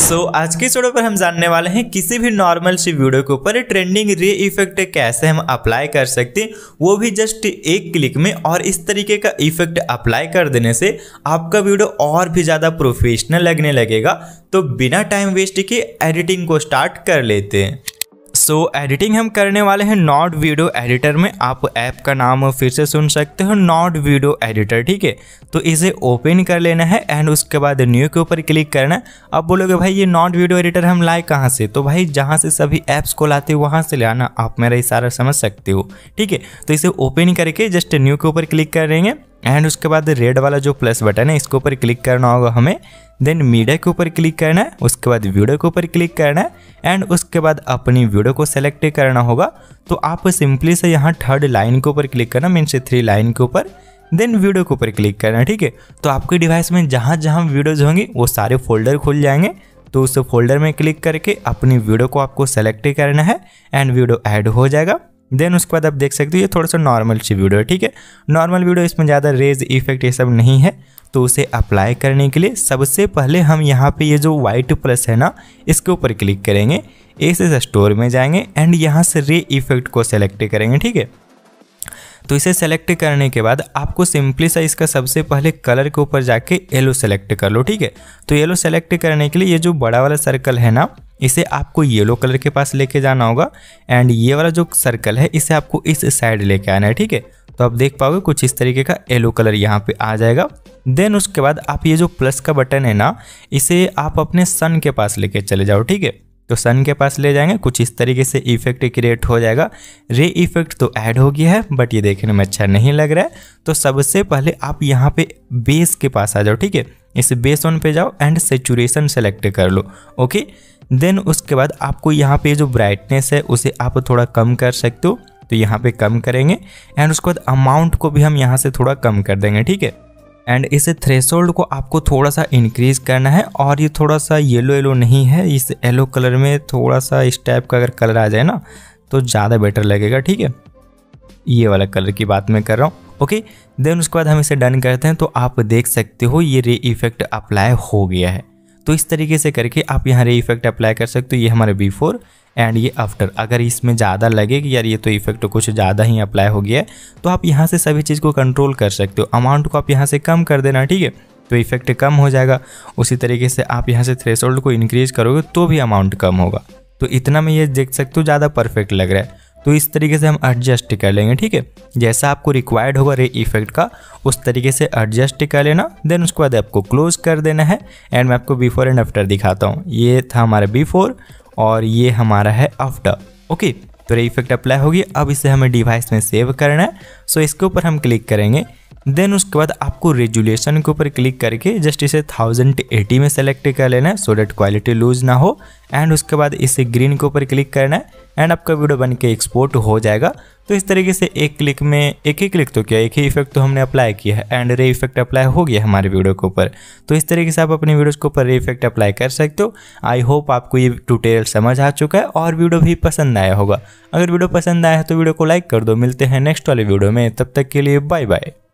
सो so, आज के video पर हम जानने वाले हैं किसी भी नॉर्मल सी वीडियो के ऊपर ट्रेंडिंग रे इफेक्ट कैसे हम अप्लाई कर सकते हैं वो भी जस्ट एक क्लिक में और इस तरीके का इफेक्ट अप्लाई कर देने से आपका वीडियो और भी ज़्यादा प्रोफेशनल लगने लगेगा तो बिना टाइम वेस्ट के एडिटिंग को स्टार्ट कर लेते हैं सो so, एडिटिंग हम करने वाले हैं नॉट वीडियो एडिटर में आप ऐप का नाम फिर से सुन सकते हो नॉट वीडियो एडिटर ठीक है तो इसे ओपन कर लेना है एंड उसके बाद न्यू के ऊपर क्लिक करना है अब बोलोगे भाई ये नॉट वीडियो एडिटर हम लाए कहाँ से तो भाई जहाँ से सभी ऐप्स को लाते हो वहाँ से ले आना आप मेरा इशारा समझ सकते हो ठीक है तो इसे ओपन करके जस्ट न्यू के ऊपर क्लिक करेंगे एंड उसके बाद रेड वाला जो प्लस बटन है इसके ऊपर क्लिक करना होगा हमें देन मीडिया के ऊपर क्लिक करना है उसके बाद वीडियो के ऊपर क्लिक करना है एंड उसके बाद अपनी वीडियो को सेलेक्ट करना होगा तो आप सिंपली से यहाँ थर्ड लाइन के ऊपर क्लिक करना मीन से थ्री लाइन के ऊपर देन वीडियो के ऊपर क्लिक करना ठीक है तो आपके डिवाइस में जहाँ जहाँ वीडियोज़ होंगी वो सारे फोल्डर खुल जाएंगे तो उस फोल्डर में क्लिक करके अपनी वीडियो को आपको सेलेक्ट करना है एंड वीडियो ऐड हो जाएगा देन उसके बाद आप देख सकते हो ये थोड़ा सा नॉर्मल सी वीडियो है ठीक है नॉर्मल वीडियो इसमें ज़्यादा रेज इफेक्ट ये सब नहीं है तो उसे अप्लाई करने के लिए सबसे पहले हम यहाँ पे ये जो वाइट प्लस है ना इसके ऊपर क्लिक करेंगे एस एस स्टोर में जाएंगे एंड यहाँ से रे इफेक्ट को सेलेक्ट करेंगे ठीक है तो इसे सेलेक्ट करने के बाद आपको सिंपली सा इसका सबसे पहले कलर के ऊपर जाके येलो सेलेक्ट कर लो ठीक है तो येलो सेलेक्ट करने के लिए ये जो बड़ा वाला सर्कल है ना इसे आपको येलो कलर के पास लेके जाना होगा एंड ये वाला जो सर्कल है इसे आपको इस साइड लेके आना है ठीक है तो आप देख पाओगे कुछ इस तरीके का येलो कलर यहाँ पे आ जाएगा देन उसके बाद आप ये जो प्लस का बटन है ना इसे आप अपने सन के पास लेके चले जाओ ठीक है तो सन के पास ले जाएंगे कुछ इस तरीके से इफेक्ट क्रिएट हो जाएगा रे इफेक्ट तो ऐड हो गया है बट ये देखने में अच्छा नहीं लग रहा है तो सबसे पहले आप यहाँ पे बेस के पास आ जाओ ठीक है इस बेस ऑन पे जाओ एंड सेचुरेशन सेलेक्ट कर लो ओके देन उसके बाद आपको यहाँ पे जो ब्राइटनेस है उसे आप थोड़ा कम कर सकते हो तो यहाँ पे कम करेंगे एंड उसके बाद अमाउंट को भी हम यहाँ से थोड़ा कम कर देंगे ठीक है एंड इस थ्रेशोल्ड को आपको थोड़ा सा इंक्रीज करना है और ये थोड़ा सा येलो येलो नहीं है इस येलो कलर में थोड़ा सा इस टाइप का अगर कलर आ जाए ना तो ज़्यादा बेटर लगेगा ठीक है ये वाला कलर की बात मैं कर रहा हूँ ओके देन उसके बाद हम इसे डन करते हैं तो आप देख सकते हो ये रे इफेक्ट अप्लाई हो गया है तो इस तरीके से करके आप यहाँ रे इफेक्ट अप्लाई कर सकते हो ये हमारे बिफोर एंड ये आफ्टर अगर इसमें ज़्यादा लगे कि यार ये तो इफेक्ट कुछ ज़्यादा ही अप्लाई हो गया है तो आप यहाँ से सभी चीज़ को कंट्रोल कर सकते हो अमाउंट को आप यहाँ से कम कर देना ठीक है तो इफेक्ट कम हो जाएगा उसी तरीके से आप यहाँ से थ्रेश को इंक्रीज करोगे तो भी अमाउंट कम होगा तो इतना में ये देख सकते हो ज़्यादा परफेक्ट लग रहा है तो इस तरीके से हम एडजस्ट कर लेंगे ठीक है जैसा आपको रिक्वायर्ड होगा रे इफेक्ट का उस तरीके से एडजस्ट कर लेना देन उसके बाद आपको क्लोज कर देना है एंड मैं आपको बिफोर एंड आफ्टर दिखाता हूँ ये था हमारा बिफोर और ये हमारा है आफ्टर ओके तो रे इफेक्ट अप्लाई होगी अब इसे हमें डिवाइस में सेव करना है सो इसके ऊपर हम क्लिक करेंगे देन उसके बाद आपको रेजुलेशन के ऊपर क्लिक करके जस्ट इसे थाउजेंड एटी में सेलेक्ट कर लेना है सो डेट क्वालिटी लूज ना हो एंड उसके बाद इसे ग्रीन के ऊपर क्लिक करना है एंड आपका वीडियो बन के एक्सपोर्ट हो जाएगा तो इस तरीके से एक क्लिक में एक ही क्लिक तो किया एक ही इफेक्ट तो हमने अप्लाई किया है एंड रे इफेक्ट अप्लाई हो गया हमारे वीडियो के ऊपर तो इस तरीके से आप अपने वीडियोस के ऊपर रे इफेक्ट अप्लाई कर सकते हो आई होप आपको ये ट्यूटोरियल समझ आ चुका है और वीडियो भी पसंद आया होगा अगर वीडियो पसंद आया है तो वीडियो को लाइक कर दो मिलते हैं नेक्स्ट वाले वीडियो में तब तक के लिए बाय बाय